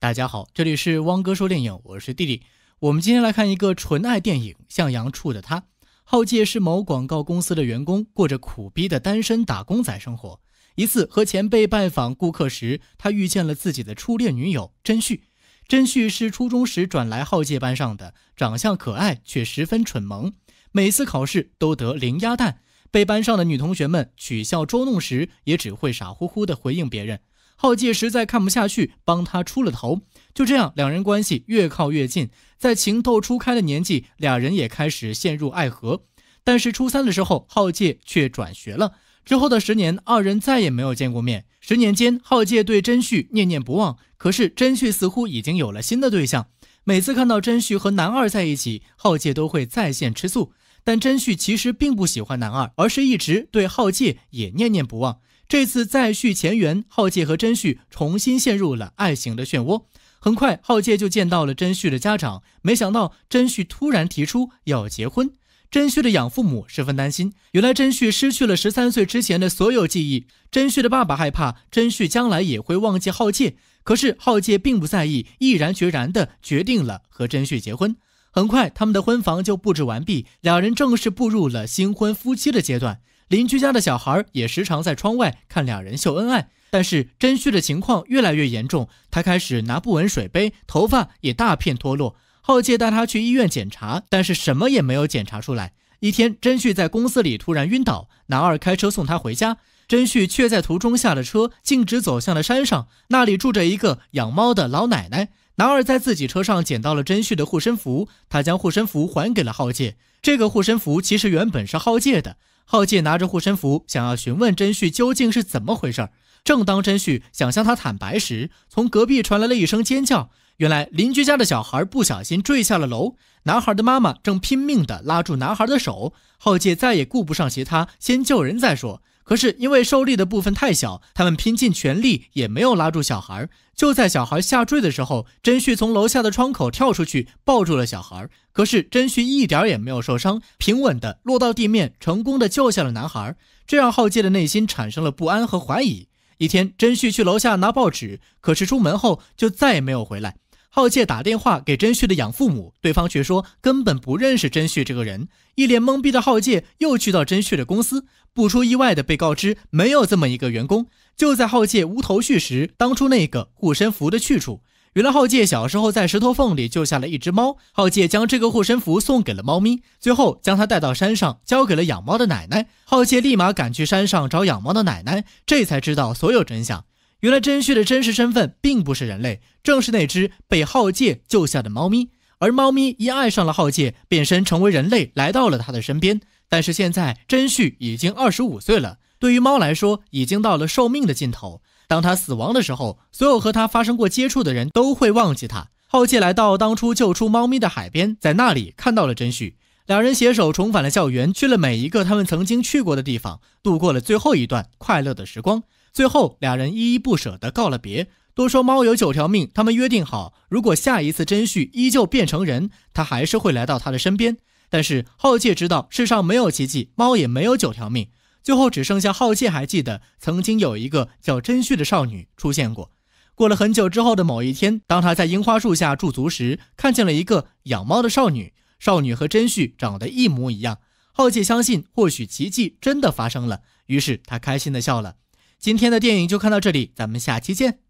大家好，这里是汪哥说电影，我是弟弟。我们今天来看一个纯爱电影《向阳处的他》。浩介是某广告公司的员工，过着苦逼的单身打工仔生活。一次和前辈拜访顾客时，他遇见了自己的初恋女友真绪。真绪是初中时转来浩介班上的，长相可爱，却十分蠢萌。每次考试都得零鸭蛋，被班上的女同学们取笑捉弄时，也只会傻乎乎地回应别人。浩介实在看不下去，帮他出了头。就这样，两人关系越靠越近。在情窦初开的年纪，俩人也开始陷入爱河。但是初三的时候，浩介却转学了。之后的十年，二人再也没有见过面。十年间，浩介对真旭念念不忘，可是真旭似乎已经有了新的对象。每次看到真旭和男二在一起，浩介都会在线吃醋。但真旭其实并不喜欢男二，而是一直对浩介也念念不忘。这次再续前缘，浩介和真绪重新陷入了爱情的漩涡。很快，浩介就见到了真旭的家长，没想到真旭突然提出要结婚。真旭的养父母十分担心，原来真旭失去了十三岁之前的所有记忆。真旭的爸爸害怕真旭将来也会忘记浩介，可是浩介并不在意，毅然决然地决定了和真旭结婚。很快，他们的婚房就布置完毕，两人正式步入了新婚夫妻的阶段。邻居家的小孩也时常在窗外看两人秀恩爱，但是真旭的情况越来越严重，他开始拿不稳水杯，头发也大片脱落。浩介带他去医院检查，但是什么也没有检查出来。一天，真旭在公司里突然晕倒，男二开车送他回家，真旭却在途中下了车，径直走向了山上，那里住着一个养猫的老奶奶。男二在自己车上捡到了真旭的护身符，他将护身符还给了浩介。这个护身符其实原本是浩介的。浩介拿着护身符，想要询问真绪究竟是怎么回事。正当真绪想向他坦白时，从隔壁传来了一声尖叫。原来邻居家的小孩不小心坠下了楼，男孩的妈妈正拼命地拉住男孩的手。浩介再也顾不上其他，先救人再说。可是因为受力的部分太小，他们拼尽全力也没有拉住小孩。就在小孩下坠的时候，真旭从楼下的窗口跳出去，抱住了小孩。可是真旭一点也没有受伤，平稳的落到地面，成功的救下了男孩。这让浩介的内心产生了不安和怀疑。一天，真旭去楼下拿报纸，可是出门后就再也没有回来。浩介打电话给真旭的养父母，对方却说根本不认识真旭这个人。一脸懵逼的浩介又去到真旭的公司，不出意外的被告知没有这么一个员工。就在浩介无头绪时，当初那个护身符的去处，原来浩介小时候在石头缝里救下了一只猫，浩介将这个护身符送给了猫咪，最后将它带到山上交给了养猫的奶奶。浩介立马赶去山上找养猫的奶奶，这才知道所有真相。原来真绪的真实身份并不是人类，正是那只被浩介救下的猫咪。而猫咪一爱上了浩介，变身成为人类来到了他的身边。但是现在真绪已经二十五岁了。对于猫来说，已经到了寿命的尽头。当它死亡的时候，所有和它发生过接触的人都会忘记它。浩介来到当初救出猫咪的海边，在那里看到了真绪，两人携手重返了校园，去了每一个他们曾经去过的地方，度过了最后一段快乐的时光。最后，两人依依不舍地告了别，都说猫有九条命。他们约定好，如果下一次真绪依旧变成人，他还是会来到他的身边。但是浩介知道，世上没有奇迹，猫也没有九条命。最后只剩下浩介还记得曾经有一个叫真绪的少女出现过。过了很久之后的某一天，当他在樱花树下驻足时，看见了一个养猫的少女。少女和真绪长得一模一样。浩介相信，或许奇迹真的发生了。于是他开心的笑了。今天的电影就看到这里，咱们下期见。